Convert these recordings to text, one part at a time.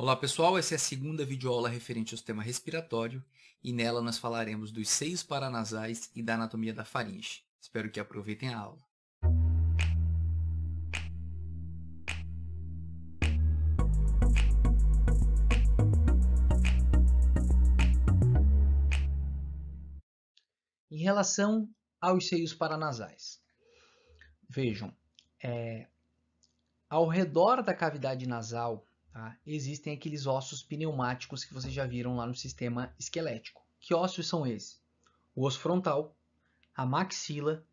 Olá pessoal, essa é a segunda videoaula referente ao sistema respiratório e nela nós falaremos dos seios paranasais e da anatomia da faringe. Espero que aproveitem a aula. Em relação aos seios paranasais, vejam, é, ao redor da cavidade nasal Tá? Existem aqueles ossos pneumáticos que vocês já viram lá no sistema esquelético. Que ossos são esses? O osso frontal, a maxila,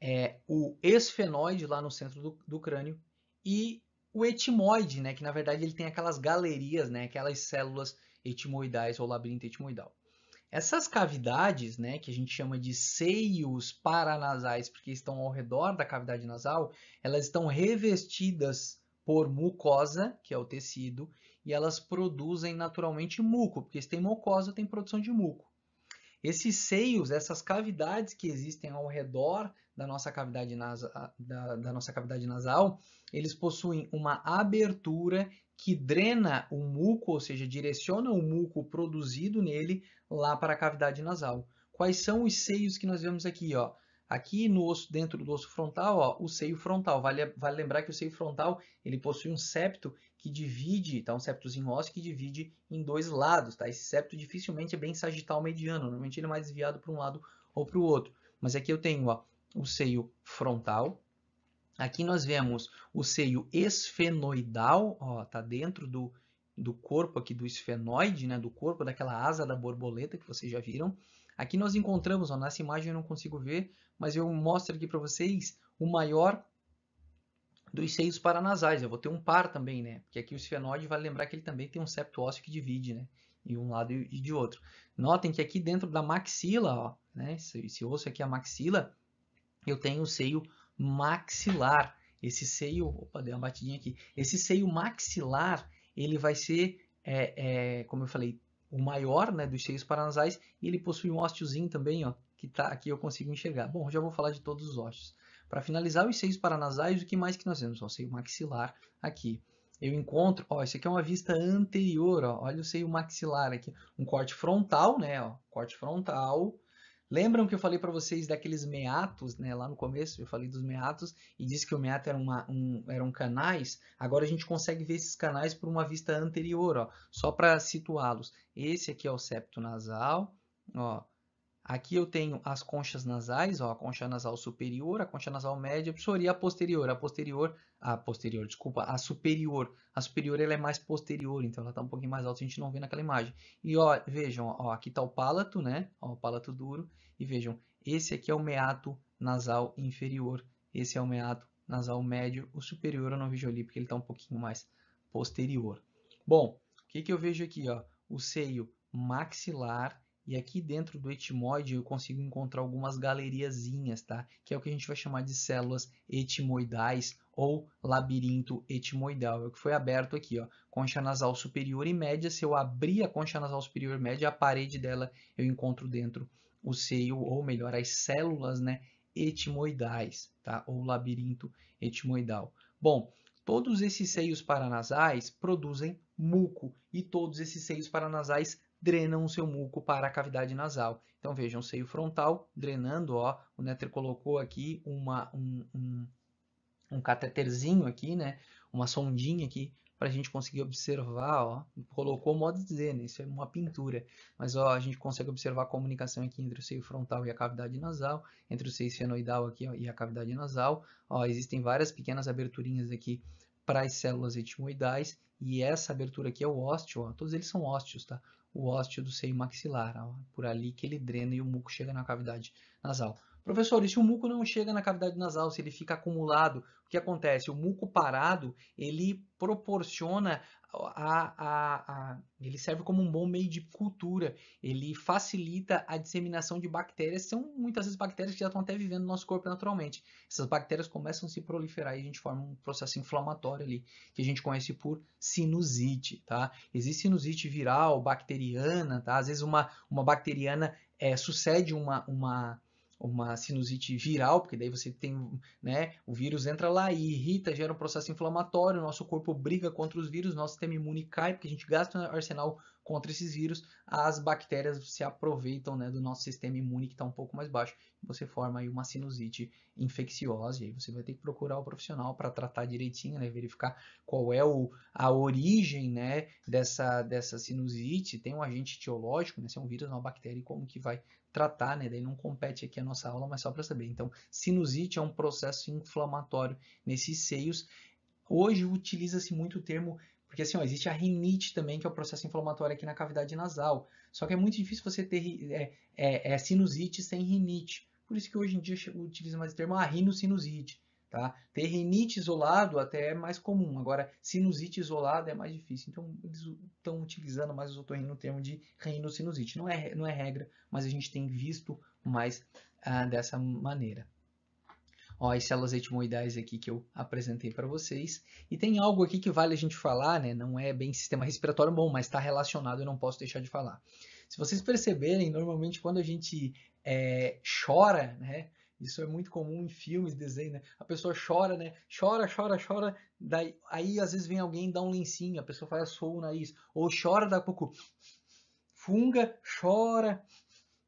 é, o esfenoide lá no centro do, do crânio e o etimoide, né, que na verdade ele tem aquelas galerias, né, aquelas células etimoidais ou labirinto etimoidal. Essas cavidades, né, que a gente chama de seios paranasais, porque estão ao redor da cavidade nasal, elas estão revestidas por mucosa, que é o tecido, e elas produzem naturalmente muco, porque se tem mucosa, tem produção de muco. Esses seios, essas cavidades que existem ao redor da nossa cavidade, nasa, da, da nossa cavidade nasal, eles possuem uma abertura que drena o muco, ou seja, direciona o muco produzido nele lá para a cavidade nasal. Quais são os seios que nós vemos aqui? Ó? Aqui no osso, dentro do osso frontal, ó, o seio frontal. Vale, vale lembrar que o seio frontal ele possui um septo que divide, tá? um septozinho ósseo que divide em dois lados. Tá? Esse septo dificilmente é bem sagital mediano, normalmente ele é mais desviado para um lado ou para o outro. Mas aqui eu tenho ó, o seio frontal, Aqui nós vemos o seio esfenoidal, ó, tá dentro do, do corpo aqui do esfenoide, né, do corpo daquela asa da borboleta que vocês já viram. Aqui nós encontramos, ó, nessa imagem eu não consigo ver, mas eu mostro aqui para vocês o maior dos seios paranasais. Eu vou ter um par também, né? Porque aqui o esfenóide, vale lembrar que ele também tem um septo ósseo que divide, né? De um lado e de outro. Notem que aqui dentro da maxila, ó, né? Esse, esse osso aqui é a maxila, eu tenho o seio maxilar. Esse seio, opa, deu uma batidinha aqui. Esse seio maxilar, ele vai ser, é, é, como eu falei, o maior né, dos seios paranasais e ele possui um ósteozinho também, ó, que tá aqui eu consigo enxergar. Bom, já vou falar de todos os ossos. Para finalizar os seios paranasais, o que mais que nós temos? o seio maxilar aqui. Eu encontro, ó, isso aqui é uma vista anterior, ó, olha o seio maxilar aqui, um corte frontal, né, ó, corte frontal. Lembram que eu falei para vocês daqueles meatos, né, lá no começo eu falei dos meatos e disse que o meato era uma, um, eram canais, agora a gente consegue ver esses canais por uma vista anterior, ó, só para situá-los. Esse aqui é o septo nasal, ó, Aqui eu tenho as conchas nasais, ó, a concha nasal superior, a concha nasal média, e a posterior. A posterior, a posterior, desculpa, a superior. A superior ela é mais posterior, então ela está um pouquinho mais alta, a gente não vê naquela imagem. E ó, vejam, ó, aqui está o palato, né? Ó, o palato duro. E vejam, esse aqui é o meato nasal inferior, esse é o meato nasal médio, o superior eu não vejo ali porque ele está um pouquinho mais posterior. Bom, o que, que eu vejo aqui? Ó? O seio maxilar e aqui dentro do etimoide eu consigo encontrar algumas galeriazinhas, tá? Que é o que a gente vai chamar de células etimoidais ou labirinto etimoidal. É o que foi aberto aqui, ó. Concha nasal superior e média. Se eu abrir a concha nasal superior e média, a parede dela eu encontro dentro o seio, ou melhor, as células, né? Etimoidais, tá? Ou labirinto etimoidal. Bom, todos esses seios paranasais produzem muco e todos esses seios paranasais drenam o seu muco para a cavidade nasal. Então vejam, seio frontal drenando, ó, o Netter colocou aqui uma, um, um, um cateterzinho aqui, né, uma sondinha aqui para a gente conseguir observar, ó, colocou modo de dizer, né, isso é uma pintura, mas ó, a gente consegue observar a comunicação aqui entre o seio frontal e a cavidade nasal, entre o seio esfenoidal aqui ó, e a cavidade nasal, ó, existem várias pequenas aberturinhas aqui para as células etimoidais e essa abertura aqui é o ósteo, ó, todos eles são ósteos, tá? O ósteo do seio maxilar, ó, por ali que ele drena e o muco chega na cavidade nasal. Professor, e se o muco não chega na cavidade nasal, se ele fica acumulado, o que acontece? O muco parado, ele proporciona a, a, a, ele serve como um bom meio de cultura, ele facilita a disseminação de bactérias, são muitas vezes bactérias que já estão até vivendo no nosso corpo naturalmente. Essas bactérias começam a se proliferar e a gente forma um processo inflamatório ali, que a gente conhece por sinusite, tá? Existe sinusite viral, bacteriana, tá? Às vezes uma, uma bacteriana é, sucede uma, uma uma sinusite viral, porque daí você tem, né, o vírus entra lá e irrita, gera um processo inflamatório, nosso corpo briga contra os vírus, nosso sistema imune cai, porque a gente gasta um arsenal contra esses vírus, as bactérias se aproveitam, né, do nosso sistema imune que está um pouco mais baixo, você forma aí uma sinusite infecciosa, e aí você vai ter que procurar o profissional para tratar direitinho, né, verificar qual é o, a origem, né, dessa, dessa sinusite, tem um agente etiológico, né, se é um vírus, uma bactéria, e como que vai tratar, né? Daí não compete aqui a nossa aula, mas só para saber. Então, sinusite é um processo inflamatório nesses seios. Hoje utiliza-se muito o termo porque assim, ó, existe a rinite também, que é o processo inflamatório aqui na cavidade nasal. Só que é muito difícil você ter é, é, é sinusite sem rinite. Por isso que hoje em dia utiliza mais o termo ah, sinusite. Tá? Ter rinite isolado até é mais comum, agora sinusite isolada é mais difícil. Então, eles estão utilizando mais o otorrino no termo de rinocinusite. Não é, não é regra, mas a gente tem visto mais ah, dessa maneira. Ó, as células etmoidais aqui que eu apresentei para vocês. E tem algo aqui que vale a gente falar, né? Não é bem sistema respiratório bom, mas está relacionado, e não posso deixar de falar. Se vocês perceberem, normalmente quando a gente é, chora, né? Isso é muito comum em filmes, desenho, né? A pessoa chora, né? Chora, chora, chora. Daí, aí às vezes vem alguém e dá um lencinho, a pessoa faz sou o nariz. Ou chora, daqui a pouco funga, chora,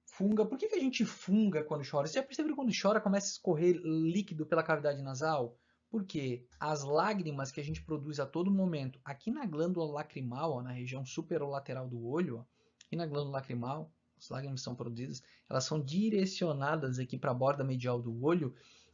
funga. Por que, que a gente funga quando chora? Você já percebeu que quando chora começa a escorrer líquido pela cavidade nasal? Porque as lágrimas que a gente produz a todo momento, aqui na glândula lacrimal, ó, na região superolateral do olho, ó, aqui na glândula lacrimal, as lágrimas são produzidas, elas são direcionadas aqui para a borda medial do olho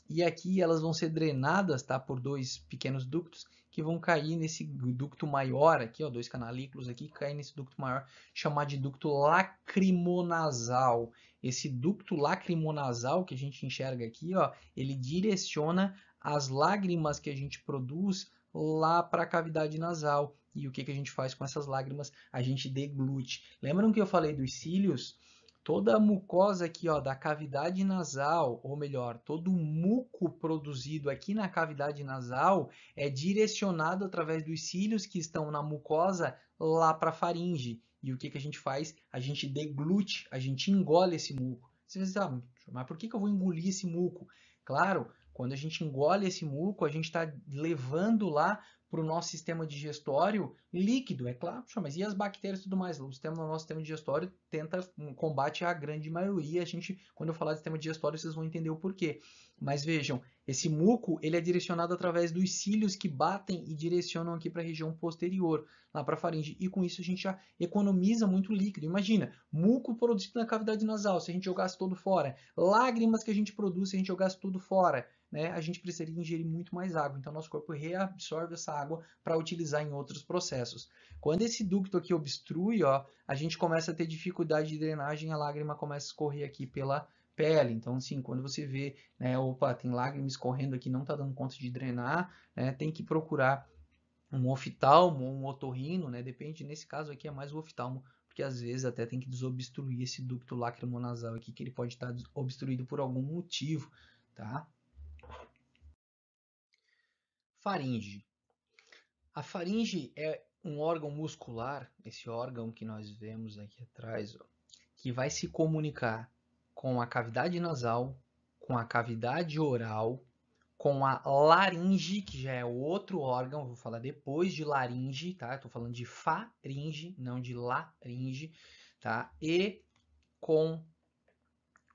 e aqui elas vão ser drenadas tá, por dois pequenos ductos que vão cair nesse ducto maior aqui, ó, dois canalículos aqui, cair nesse ducto maior, chamar de ducto lacrimonasal. Esse ducto lacrimonasal que a gente enxerga aqui, ó, ele direciona as lágrimas que a gente produz lá para a cavidade nasal. E o que, que a gente faz com essas lágrimas? A gente deglute. Lembram que eu falei dos cílios? Toda a mucosa aqui ó, da cavidade nasal, ou melhor, todo o muco produzido aqui na cavidade nasal é direcionado através dos cílios que estão na mucosa lá para a faringe. E o que, que a gente faz? A gente deglute, a gente engole esse muco. Vocês vai ah, mas por que, que eu vou engolir esse muco? Claro, quando a gente engole esse muco, a gente está levando lá para o nosso sistema digestório líquido, é claro, mas e as bactérias e tudo mais? O sistema, o nosso sistema digestório tenta hum, combate a grande maioria. A gente, quando eu falar de sistema digestório, vocês vão entender o porquê. Mas vejam, esse muco ele é direcionado através dos cílios que batem e direcionam aqui para a região posterior, lá para a faringe. E com isso a gente já economiza muito líquido. Imagina, muco produzido na cavidade nasal, se a gente jogasse tudo fora. Lágrimas que a gente produz, se a gente jogasse tudo fora né, a gente precisaria ingerir muito mais água. Então, nosso corpo reabsorve essa água para utilizar em outros processos. Quando esse ducto aqui obstrui, ó, a gente começa a ter dificuldade de drenagem, a lágrima começa a escorrer aqui pela pele. Então, assim, quando você vê, né, opa, tem lágrima escorrendo aqui, não está dando conta de drenar, né, tem que procurar um oftalmo ou um otorrino, né? Depende, nesse caso aqui é mais o oftalmo, porque às vezes até tem que desobstruir esse ducto lacrimonasal aqui, que ele pode tá estar obstruído por algum motivo, tá? Faringe. A faringe é um órgão muscular, esse órgão que nós vemos aqui atrás, ó, que vai se comunicar com a cavidade nasal, com a cavidade oral, com a laringe, que já é outro órgão, vou falar depois de laringe, tá? Estou falando de faringe, não de laringe, tá? E com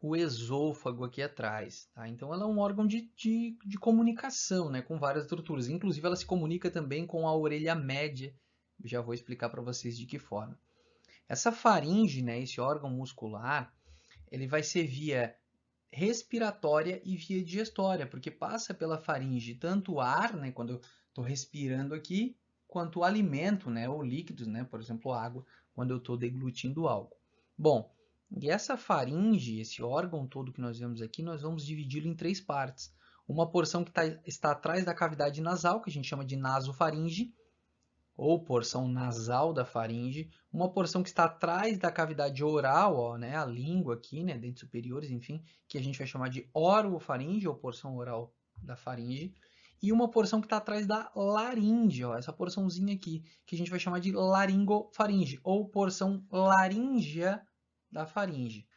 o esôfago aqui atrás. Tá? Então ela é um órgão de, de, de comunicação né, com várias estruturas. Inclusive ela se comunica também com a orelha média. Já vou explicar para vocês de que forma. Essa faringe, né, esse órgão muscular, ele vai ser via respiratória e via digestória, porque passa pela faringe tanto o ar, né, quando eu estou respirando aqui, quanto o alimento, né, ou líquidos, né, por exemplo, água, quando eu estou deglutindo algo. Bom, e essa faringe, esse órgão todo que nós vemos aqui, nós vamos dividi-lo em três partes. Uma porção que tá, está atrás da cavidade nasal, que a gente chama de nasofaringe, ou porção nasal da faringe, uma porção que está atrás da cavidade oral, ó, né, a língua aqui, né, dentes superiores, enfim, que a gente vai chamar de orofaringe, ou porção oral da faringe, e uma porção que está atrás da laringe, ó, essa porçãozinha aqui, que a gente vai chamar de laringofaringe, ou porção laríngea da faringe.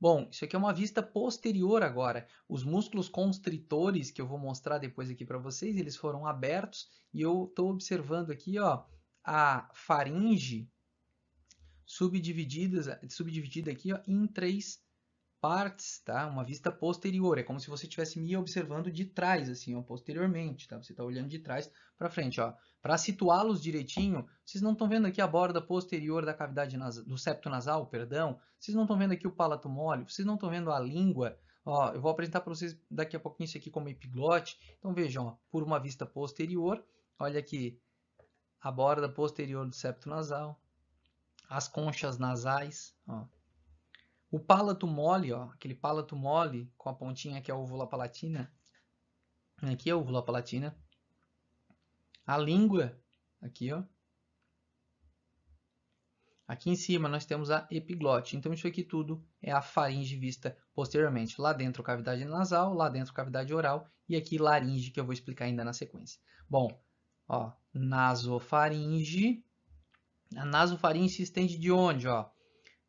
Bom, isso aqui é uma vista posterior agora. Os músculos constritores que eu vou mostrar depois aqui para vocês, eles foram abertos e eu estou observando aqui ó, a faringe subdividida, subdividida aqui ó, em três partes, tá? Uma vista posterior, é como se você estivesse me observando de trás, assim, ó, posteriormente, tá? Você está olhando de trás para frente, ó. Para situá-los direitinho, vocês não estão vendo aqui a borda posterior da cavidade do septo nasal, perdão? Vocês não estão vendo aqui o palato mole? Vocês não estão vendo a língua? Ó, eu vou apresentar para vocês daqui a pouquinho isso aqui como epiglote. Então vejam, ó, por uma vista posterior, olha aqui a borda posterior do septo nasal, as conchas nasais, ó, o palato mole, ó, aquele palato mole com a pontinha que é a úvula palatina. Né, aqui é a úvula palatina. A língua, aqui, ó. Aqui em cima nós temos a epiglote. Então isso aqui tudo é a faringe vista posteriormente. Lá dentro cavidade nasal, lá dentro cavidade oral e aqui laringe que eu vou explicar ainda na sequência. Bom, ó, nasofaringe. A nasofaringe se estende de onde, ó?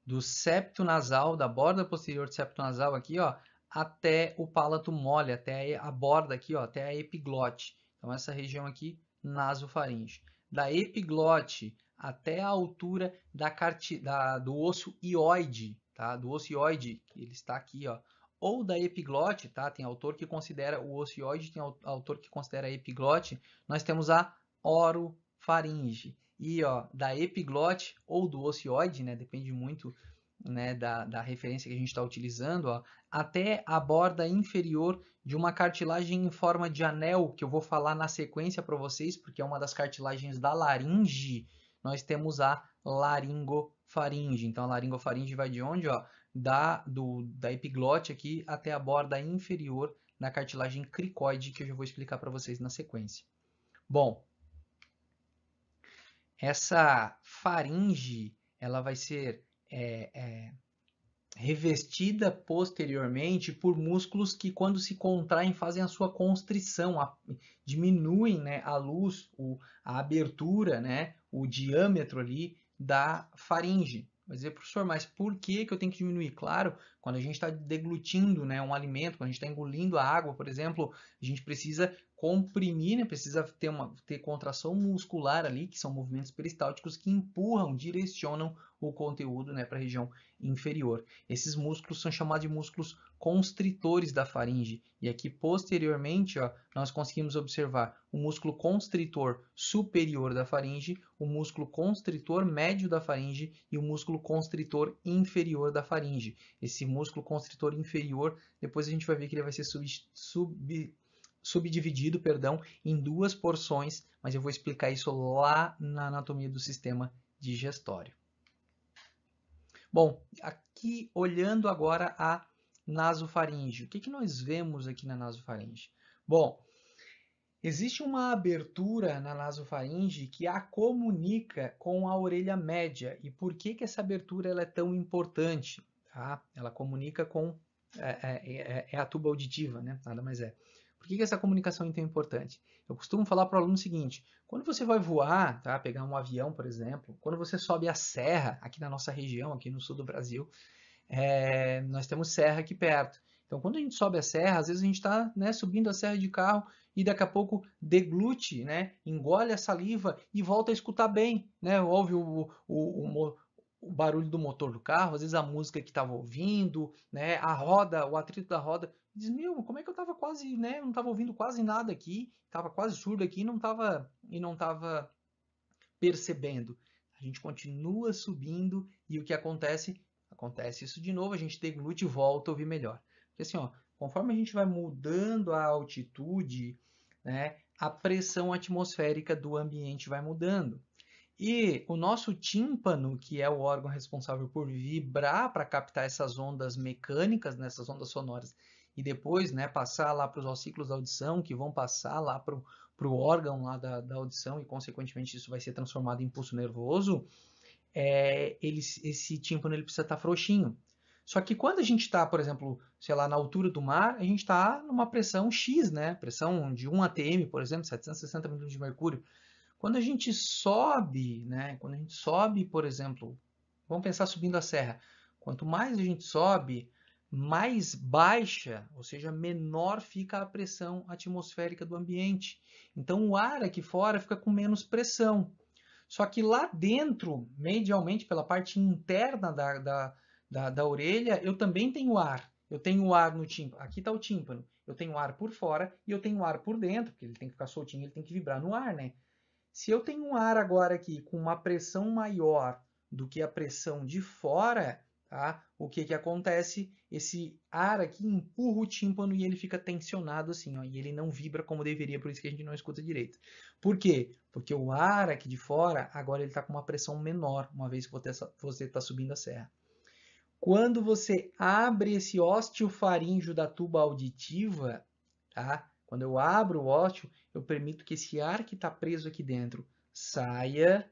do septo nasal, da borda posterior do septo nasal aqui, ó, até o palato mole, até a borda aqui, ó, até a epiglote. Então, essa região aqui, nasofaringe. Da epiglote até a altura da, carti... da... do osso ióide tá? Do osso ióide ele está aqui, ó. Ou da epiglote, tá? Tem autor que considera o osso ióide tem autor que considera a epiglote. Nós temos a orofaringe e ó, da epiglote ou do ocioide, né, depende muito né, da, da referência que a gente está utilizando, ó, até a borda inferior de uma cartilagem em forma de anel, que eu vou falar na sequência para vocês, porque é uma das cartilagens da laringe, nós temos a laringofaringe. Então, a laringofaringe vai de onde? Ó? Da, do, da epiglote aqui até a borda inferior na cartilagem cricoide, que eu já vou explicar para vocês na sequência. Bom, essa faringe ela vai ser é, é, revestida posteriormente por músculos que, quando se contraem, fazem a sua constrição, a, diminuem né, a luz, o, a abertura, né, o diâmetro ali da faringe. Vai dizer, professor, mas por que, que eu tenho que diminuir? Claro, quando a gente está deglutindo né, um alimento, quando a gente está engolindo a água, por exemplo, a gente precisa comprimir, né? precisa ter, uma, ter contração muscular ali, que são movimentos peristálticos que empurram, direcionam o conteúdo né, para a região inferior. Esses músculos são chamados de músculos constritores da faringe. E aqui, posteriormente, ó, nós conseguimos observar o músculo constritor superior da faringe, o músculo constritor médio da faringe e o músculo constritor inferior da faringe. Esse músculo constritor inferior, depois a gente vai ver que ele vai ser sub, sub subdividido, perdão, em duas porções, mas eu vou explicar isso lá na anatomia do sistema digestório. Bom, aqui olhando agora a nasofaringe, o que, que nós vemos aqui na nasofaringe? Bom, existe uma abertura na nasofaringe que a comunica com a orelha média. E por que, que essa abertura ela é tão importante? Tá? Ela comunica com é, é, é, é a tuba auditiva, né? nada mais é. Por que, que essa comunicação é tão importante? Eu costumo falar para o aluno o seguinte: quando você vai voar, tá? pegar um avião, por exemplo, quando você sobe a serra, aqui na nossa região, aqui no sul do Brasil, é, nós temos serra aqui perto. Então, quando a gente sobe a serra, às vezes a gente está né, subindo a serra de carro e daqui a pouco deglute, né, engole a saliva e volta a escutar bem. Né? Ouve o, o, o, o barulho do motor do carro, às vezes a música que estava ouvindo, né, a roda, o atrito da roda diz, meu, como é que eu tava quase, né, não tava ouvindo quase nada aqui, tava quase surdo aqui não tava, e não tava percebendo. A gente continua subindo e o que acontece? Acontece isso de novo, a gente glúteo e volta a ouvir melhor. Porque assim, ó, conforme a gente vai mudando a altitude, né, a pressão atmosférica do ambiente vai mudando. E o nosso tímpano, que é o órgão responsável por vibrar para captar essas ondas mecânicas, nessas né, ondas sonoras, e depois né, passar lá para os ciclos da audição, que vão passar lá para o órgão lá da, da, audição e, consequentemente, isso vai ser transformado em pulso nervoso, é, ele, esse tímpano ele precisa estar tá frouxinho. Só que quando a gente está, por exemplo, sei lá, na altura do mar, a gente está numa pressão X, né? Pressão de 1 atm, por exemplo, 760 milímetros de mercúrio. Quando a gente sobe, né? Quando a gente sobe, por exemplo, vamos pensar subindo a serra. Quanto mais a gente sobe, mais baixa, ou seja, menor fica a pressão atmosférica do ambiente. Então o ar aqui fora fica com menos pressão. Só que lá dentro, medialmente, pela parte interna da, da, da, da orelha, eu também tenho ar. Eu tenho ar no tímpano. Aqui está o tímpano. Eu tenho ar por fora e eu tenho ar por dentro, porque ele tem que ficar soltinho, ele tem que vibrar no ar, né? Se eu tenho um ar agora aqui com uma pressão maior do que a pressão de fora, Tá? O que, que acontece? Esse ar aqui empurra o tímpano e ele fica tensionado assim, ó, e ele não vibra como deveria, por isso que a gente não escuta direito. Por quê? Porque o ar aqui de fora, agora ele está com uma pressão menor, uma vez que você está tá subindo a serra. Quando você abre esse faríngeo da tuba auditiva, tá? quando eu abro o ósteo, eu permito que esse ar que está preso aqui dentro saia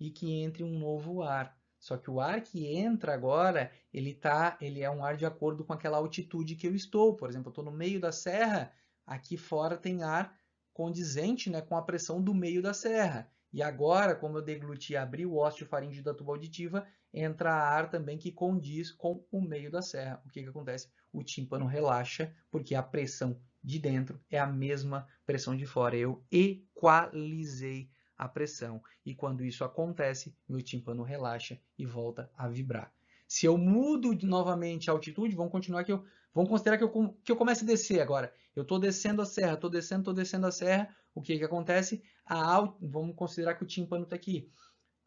e que entre um novo ar. Só que o ar que entra agora, ele tá, ele é um ar de acordo com aquela altitude que eu estou. Por exemplo, eu estou no meio da serra, aqui fora tem ar condizente né, com a pressão do meio da serra. E agora, como eu degluti e abri o faríngeo da tuba auditiva, entra ar também que condiz com o meio da serra. O que, que acontece? O tímpano relaxa, porque a pressão de dentro é a mesma pressão de fora. Eu equalizei a pressão. E quando isso acontece, meu tímpano relaxa e volta a vibrar. Se eu mudo novamente a altitude, vamos continuar que eu vamos considerar que eu, que eu comece a descer agora. Eu estou descendo a serra, estou descendo, estou descendo a serra. O que, que acontece? A vamos considerar que o tímpano está aqui.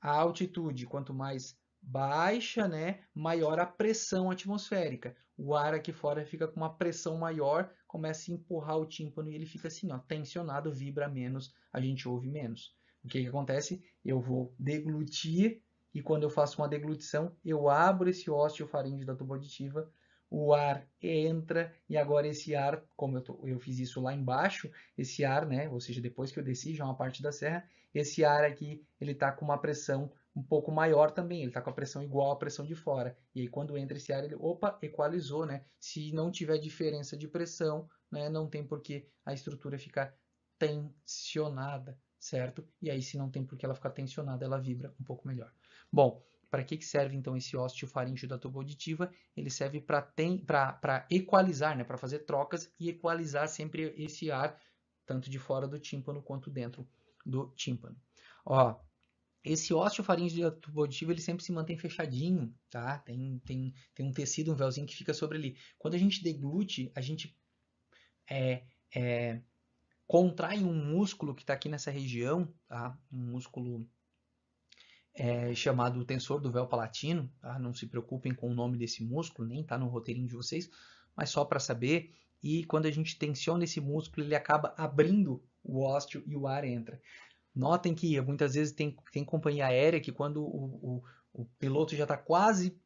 A altitude, quanto mais baixa, né, maior a pressão atmosférica. O ar aqui fora fica com uma pressão maior, começa a empurrar o tímpano e ele fica assim, ó, tensionado, vibra menos, a gente ouve menos. O que, que acontece? Eu vou deglutir e quando eu faço uma deglutição, eu abro esse faringe, da tuba auditiva, o ar entra e agora esse ar, como eu, tô, eu fiz isso lá embaixo, esse ar, né, ou seja, depois que eu desci, já é uma parte da serra, esse ar aqui, ele está com uma pressão um pouco maior também, ele está com a pressão igual à pressão de fora. E aí quando entra esse ar, ele, opa, equalizou, né? Se não tiver diferença de pressão, né, não tem por que a estrutura ficar tensionada, certo? E aí, se não tem por que ela ficar tensionada, ela vibra um pouco melhor. Bom, para que, que serve então esse osteofaríngeo da tuba auditiva? Ele serve para equalizar, né? para fazer trocas e equalizar sempre esse ar, tanto de fora do tímpano quanto dentro do tímpano. Ó, esse osteofaríngeo da tuba auditiva ele sempre se mantém fechadinho, tá? Tem, tem, tem um tecido, um véuzinho que fica sobre ele. Quando a gente deglute, a gente é, é, contrai um músculo que está aqui nessa região, tá? um músculo é, chamado tensor do véu palatino. Tá? Não se preocupem com o nome desse músculo, nem está no roteirinho de vocês, mas só para saber. E quando a gente tensiona esse músculo, ele acaba abrindo o ósseo e o ar entra. Notem que muitas vezes tem, tem companhia aérea que quando o, o, o piloto já está quase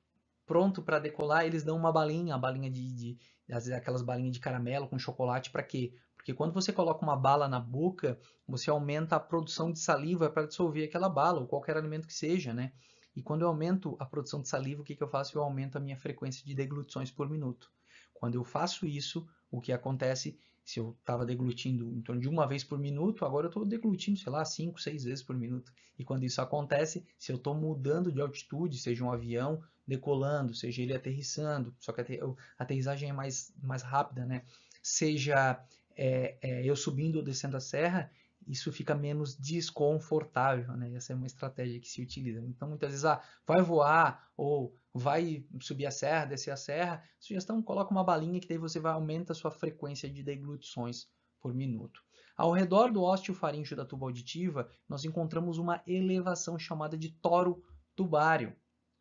pronto para decolar, eles dão uma balinha, a balinha de, de, às vezes aquelas balinhas de caramelo com chocolate para quê? Porque quando você coloca uma bala na boca, você aumenta a produção de saliva para dissolver aquela bala, ou qualquer alimento que seja, né? E quando eu aumento a produção de saliva, o que, que eu faço? Eu aumento a minha frequência de deglutições por minuto. Quando eu faço isso, o que acontece? Se eu estava deglutindo em torno de uma vez por minuto, agora eu estou deglutindo, sei lá, cinco, seis vezes por minuto. E quando isso acontece, se eu estou mudando de altitude, seja um avião decolando, seja ele aterrissando, só que a aterrissagem é mais, mais rápida, né? Seja é, é, eu subindo ou descendo a serra, isso fica menos desconfortável, né? Essa é uma estratégia que se utiliza. Então, muitas vezes, ah, vai voar ou vai subir a serra, descer a serra. Sugestão, coloca uma balinha que daí você vai aumenta a sua frequência de deglutições por minuto. Ao redor do faríngeo da tuba auditiva, nós encontramos uma elevação chamada de toro tubário.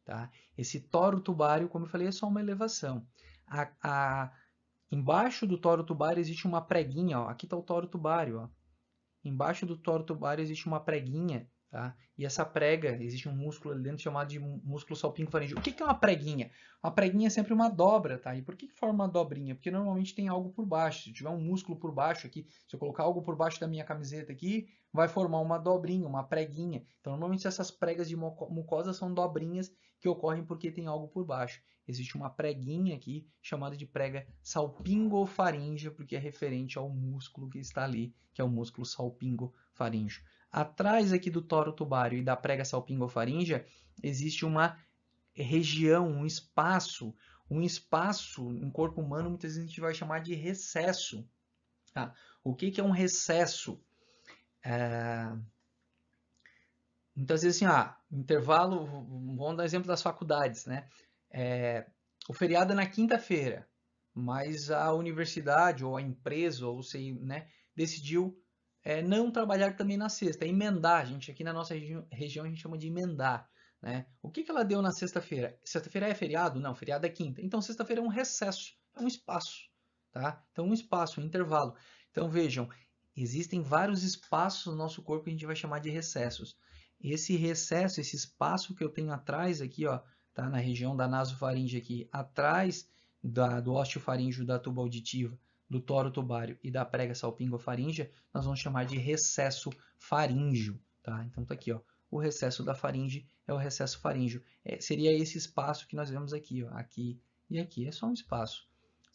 Tá? Esse toro tubário, como eu falei, é só uma elevação. A, a Embaixo do toro tubário existe uma preguinha, ó. Aqui está o toro tubário, ó. Embaixo do toro tubário existe uma preguinha Tá? E essa prega, existe um músculo ali dentro chamado de músculo salpingofaringeu. O que, que é uma preguinha? Uma preguinha é sempre uma dobra, tá? E por que, que forma uma dobrinha? Porque normalmente tem algo por baixo. Se tiver um músculo por baixo aqui, se eu colocar algo por baixo da minha camiseta aqui, vai formar uma dobrinha, uma preguinha. Então, normalmente essas pregas de mucosa são dobrinhas que ocorrem porque tem algo por baixo. Existe uma preguinha aqui chamada de prega salpingofaríngea, porque é referente ao músculo que está ali, que é o músculo salpingofaríngeo. Atrás aqui do toro tubário e da prega salpingofaríngea existe uma região, um espaço, um espaço um corpo humano, muitas vezes a gente vai chamar de recesso. Tá? O que, que é um recesso? É... Muitas vezes assim, ah, intervalo, vamos dar exemplo das faculdades, né? É... O feriado é na quinta-feira, mas a universidade ou a empresa ou sei, né, decidiu é, não trabalhar também na sexta, é emendar, gente. Aqui na nossa regi região a gente chama de emendar. Né? O que, que ela deu na sexta-feira? Sexta-feira é feriado? Não, feriado é quinta. Então, sexta-feira é um recesso, é um espaço. Tá? Então, um espaço, um intervalo. Então, vejam, existem vários espaços no nosso corpo que a gente vai chamar de recessos. Esse recesso, esse espaço que eu tenho atrás aqui, ó, tá na região da nasofaringe aqui, atrás da, do faríngeo da tuba auditiva, do toro tubário e da prega salpingofaríngea, nós vamos chamar de recesso faríngeo. Tá? Então está aqui, ó, o recesso da faringe é o recesso faríngeo. É, seria esse espaço que nós vemos aqui, ó, aqui e aqui. É só um espaço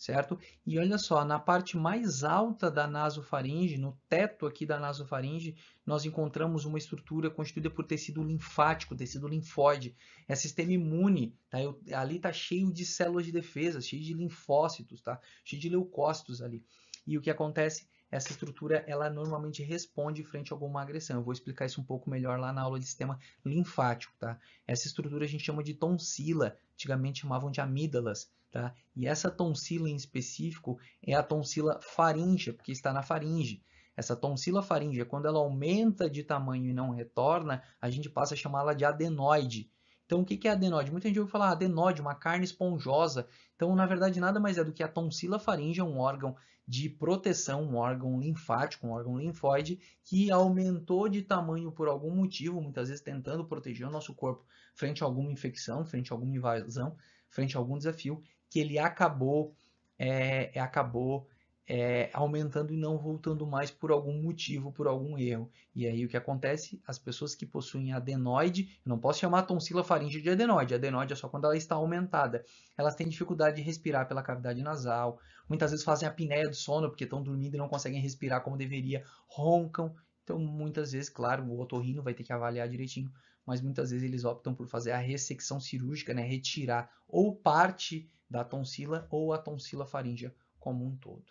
certo? E olha só, na parte mais alta da nasofaringe, no teto aqui da nasofaringe, nós encontramos uma estrutura constituída por tecido linfático, tecido linfóide. É sistema imune, tá? Eu, ali tá cheio de células de defesa, cheio de linfócitos, tá? Cheio de leucócitos ali. E o que acontece essa estrutura ela normalmente responde frente a alguma agressão. Eu vou explicar isso um pouco melhor lá na aula de sistema linfático, tá? Essa estrutura a gente chama de tonsila, antigamente chamavam de amígdalas, tá? E essa tonsila em específico é a tonsila faríngea, porque está na faringe. Essa tonsila faríngea, quando ela aumenta de tamanho e não retorna, a gente passa a chamá-la de adenoide. Então, o que é adenóide? Muita gente ouve falar ah, adenóide, uma carne esponjosa. Então, na verdade, nada mais é do que a tonsila faríngea, um órgão de proteção, um órgão linfático, um órgão linfóide, que aumentou de tamanho por algum motivo, muitas vezes tentando proteger o nosso corpo frente a alguma infecção, frente a alguma invasão, frente a algum desafio, que ele acabou, é, acabou é, aumentando e não voltando mais por algum motivo, por algum erro. E aí o que acontece? As pessoas que possuem adenoide, não posso chamar a tonsila faringe de adenoide, adenoide é só quando ela está aumentada. Elas têm dificuldade de respirar pela cavidade nasal, muitas vezes fazem a apneia do sono porque estão dormindo e não conseguem respirar como deveria, roncam. Então muitas vezes, claro, o otorrino vai ter que avaliar direitinho, mas muitas vezes eles optam por fazer a ressecção cirúrgica, né, retirar ou parte da tonsila ou a tonsila faríngea como um todo.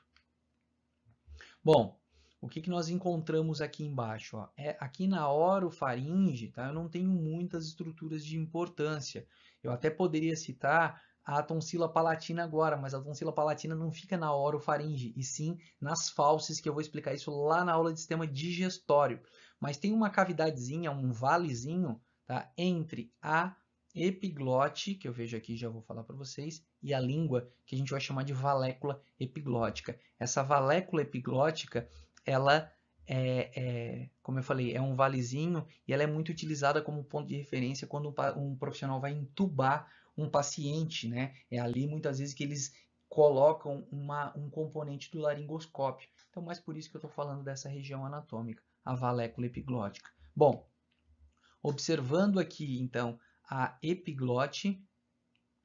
Bom, o que, que nós encontramos aqui embaixo? Ó? É, aqui na orofaringe, tá? eu não tenho muitas estruturas de importância. Eu até poderia citar a tonsila palatina agora, mas a tonsila palatina não fica na orofaringe, e sim nas falses, que eu vou explicar isso lá na aula de sistema digestório. Mas tem uma cavidadezinha, um valezinho, tá? entre a epiglote, que eu vejo aqui já vou falar para vocês, e a língua, que a gente vai chamar de valécula epiglótica. Essa valécula epiglótica, ela é, é, como eu falei, é um valezinho e ela é muito utilizada como ponto de referência quando um, um profissional vai entubar um paciente, né? É ali muitas vezes que eles colocam uma, um componente do laringoscópio. Então, mais por isso que eu estou falando dessa região anatômica, a valécula epiglótica. Bom, observando aqui, então, a epiglote,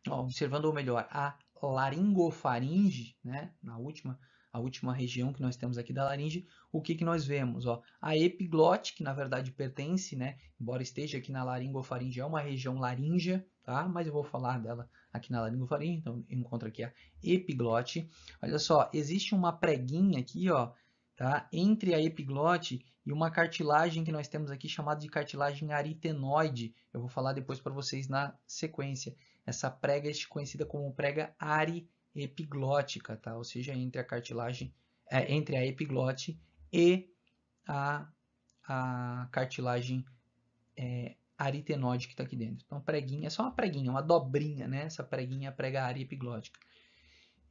ó, observando ou melhor, a laringofaringe, né, na última, a última região que nós temos aqui da laringe, o que, que nós vemos? Ó, a epiglote, que na verdade pertence, né, embora esteja aqui na laringofaringe, é uma região laríngea, tá? mas eu vou falar dela aqui na laringofaringe, então encontro aqui a epiglote. Olha só, existe uma preguinha aqui, ó, tá? entre a epiglote e uma cartilagem que nós temos aqui chamada de cartilagem aritenoide. Eu vou falar depois para vocês na sequência. Essa prega é conhecida como prega ariepiglótica, tá? ou seja, entre a cartilagem, é, entre a epiglote e a, a cartilagem é, aritenoide que está aqui dentro. Então, preguinha, é só uma preguinha, uma dobrinha, né? Essa preguinha é a prega ariepiglótica.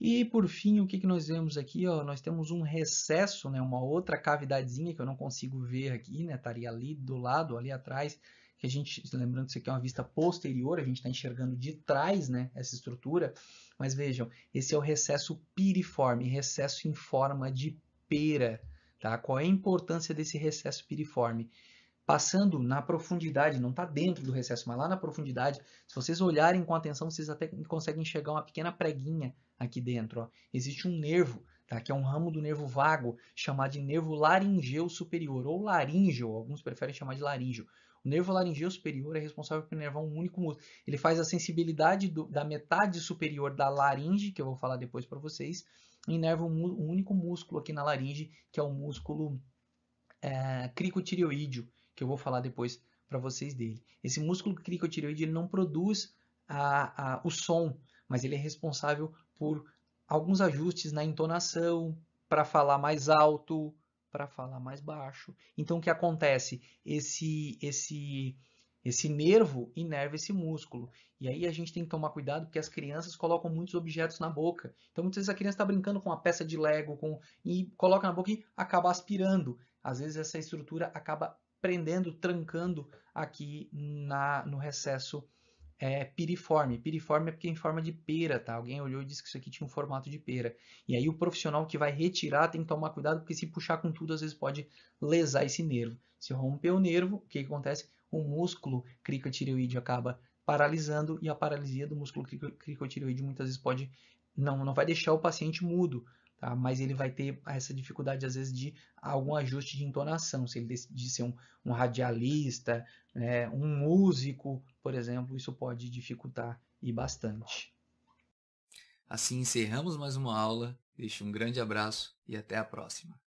E por fim, o que, que nós vemos aqui? Ó, nós temos um recesso, né, uma outra cavidadezinha que eu não consigo ver aqui, né, estaria ali do lado, ali atrás, que a gente, lembrando que isso aqui é uma vista posterior, a gente está enxergando de trás né, essa estrutura, mas vejam, esse é o recesso piriforme, recesso em forma de pera. Tá? Qual é a importância desse recesso piriforme? passando na profundidade, não está dentro do recesso, mas lá na profundidade. Se vocês olharem com atenção, vocês até conseguem enxergar uma pequena preguinha aqui dentro. Ó. Existe um nervo, tá? que é um ramo do nervo vago, chamado de nervo laringeu superior, ou laríngeo, alguns preferem chamar de laríngeo. O nervo laringeu superior é responsável por nervar um único músculo. Ele faz a sensibilidade do, da metade superior da laringe, que eu vou falar depois para vocês, e nerva um, um, único músculo aqui na laringe, que é o músculo é, cricotireoídeo que eu vou falar depois para vocês dele. Esse músculo cricotireoide ele não produz a, a, o som, mas ele é responsável por alguns ajustes na entonação, para falar mais alto, para falar mais baixo. Então o que acontece? Esse esse esse nervo inerva esse músculo. E aí a gente tem que tomar cuidado porque as crianças colocam muitos objetos na boca. Então muitas vezes a criança está brincando com uma peça de Lego com... e coloca na boca e acaba aspirando. Às vezes essa estrutura acaba prendendo, trancando aqui na, no recesso é, piriforme. Piriforme é porque é em forma de pera, tá? Alguém olhou e disse que isso aqui tinha um formato de pera. E aí o profissional que vai retirar tem que tomar cuidado, porque se puxar com tudo, às vezes pode lesar esse nervo. Se romper o nervo, o que, que acontece? O músculo cricotireoide acaba paralisando e a paralisia do músculo cricotireoide muitas vezes pode não, não vai deixar o paciente mudo, tá? mas ele vai ter essa dificuldade, às vezes, de algum ajuste de entonação. Se ele decidir ser um, um radialista, né, um músico, por exemplo, isso pode dificultar e bastante. Assim encerramos mais uma aula. Deixo um grande abraço e até a próxima.